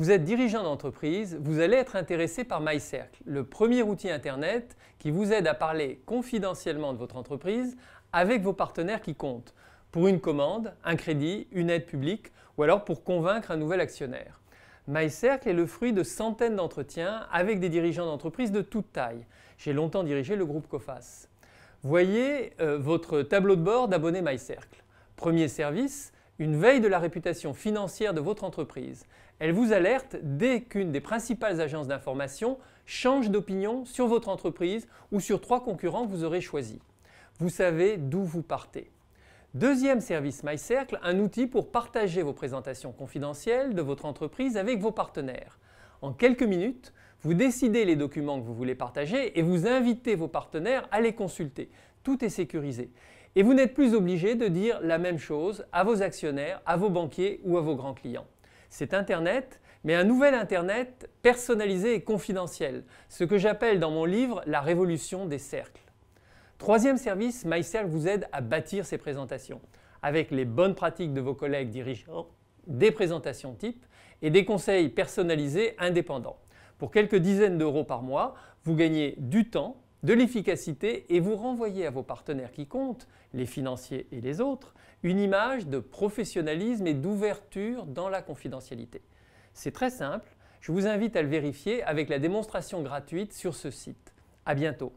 Vous êtes dirigeant d'entreprise, vous allez être intéressé par MyCircle, le premier outil Internet qui vous aide à parler confidentiellement de votre entreprise avec vos partenaires qui comptent, pour une commande, un crédit, une aide publique ou alors pour convaincre un nouvel actionnaire. MyCircle est le fruit de centaines d'entretiens avec des dirigeants d'entreprise de toute taille. J'ai longtemps dirigé le groupe COFAS. Voyez euh, votre tableau de bord d'abonnés MyCircle. Premier service, une veille de la réputation financière de votre entreprise. Elle vous alerte dès qu'une des principales agences d'information change d'opinion sur votre entreprise ou sur trois concurrents que vous aurez choisis. Vous savez d'où vous partez. Deuxième service MyCircle, un outil pour partager vos présentations confidentielles de votre entreprise avec vos partenaires. En quelques minutes, vous décidez les documents que vous voulez partager et vous invitez vos partenaires à les consulter. Tout est sécurisé. Et vous n'êtes plus obligé de dire la même chose à vos actionnaires, à vos banquiers ou à vos grands clients. C'est Internet, mais un nouvel Internet personnalisé et confidentiel, ce que j'appelle dans mon livre la révolution des cercles. Troisième service, MySell vous aide à bâtir ses présentations, avec les bonnes pratiques de vos collègues dirigeants, des présentations types et des conseils personnalisés indépendants. Pour quelques dizaines d'euros par mois, vous gagnez du temps de l'efficacité et vous renvoyez à vos partenaires qui comptent, les financiers et les autres, une image de professionnalisme et d'ouverture dans la confidentialité. C'est très simple, je vous invite à le vérifier avec la démonstration gratuite sur ce site. À bientôt.